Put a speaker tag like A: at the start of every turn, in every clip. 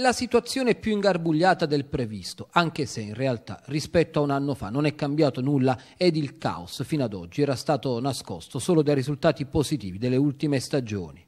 A: la situazione è più ingarbugliata del previsto, anche se in realtà rispetto a un anno fa non è cambiato nulla ed il caos fino ad oggi era stato nascosto solo dai risultati positivi delle ultime stagioni.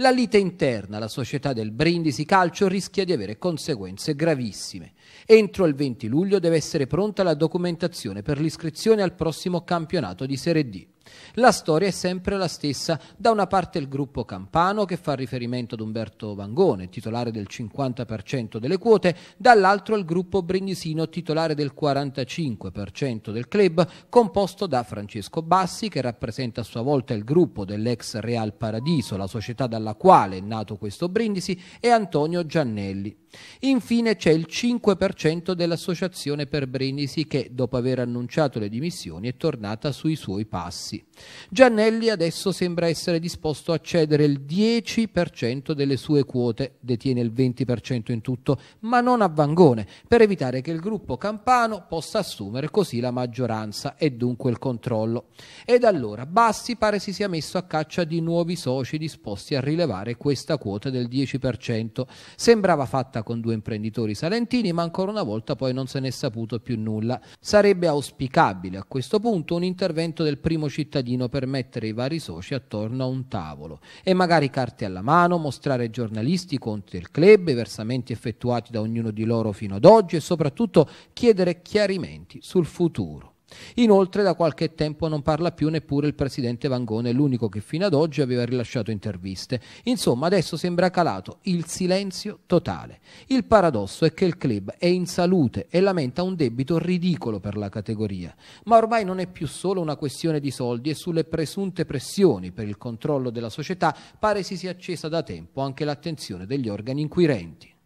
A: La lite interna alla società del Brindisi Calcio rischia di avere conseguenze gravissime. Entro il 20 luglio deve essere pronta la documentazione per l'iscrizione al prossimo campionato di Serie D. La storia è sempre la stessa. Da una parte il gruppo Campano che fa riferimento ad Umberto Vangone, titolare del 50% delle quote, dall'altro il gruppo Brignisino, titolare del 45% del club, composto da Francesco Bassi che rappresenta a sua volta il gruppo dell'ex Real Paradiso, la società dalla quale è nato questo Brindisi, e Antonio Giannelli, Infine c'è il 5% dell'associazione per Brindisi che, dopo aver annunciato le dimissioni, è tornata sui suoi passi. Giannelli adesso sembra essere disposto a cedere il 10% delle sue quote, detiene il 20% in tutto, ma non a Vangone, per evitare che il gruppo campano possa assumere così la maggioranza e dunque il controllo. Ed allora Bassi pare si sia messo a caccia di nuovi soci disposti a rilevare questa quota del 10%. Sembrava fatta con due imprenditori salentini, ma ancora una volta poi non se ne è saputo più nulla. Sarebbe auspicabile a questo punto un intervento del primo cittadino per mettere i vari soci attorno a un tavolo e magari carte alla mano, mostrare ai giornalisti i conti del club, i versamenti effettuati da ognuno di loro fino ad oggi e soprattutto chiedere chiarimenti sul futuro. Inoltre da qualche tempo non parla più neppure il presidente Vangone, l'unico che fino ad oggi aveva rilasciato interviste. Insomma, adesso sembra calato il silenzio totale. Il paradosso è che il club è in salute e lamenta un debito ridicolo per la categoria, ma ormai non è più solo una questione di soldi e sulle presunte pressioni per il controllo della società pare si sia accesa da tempo anche l'attenzione degli organi inquirenti.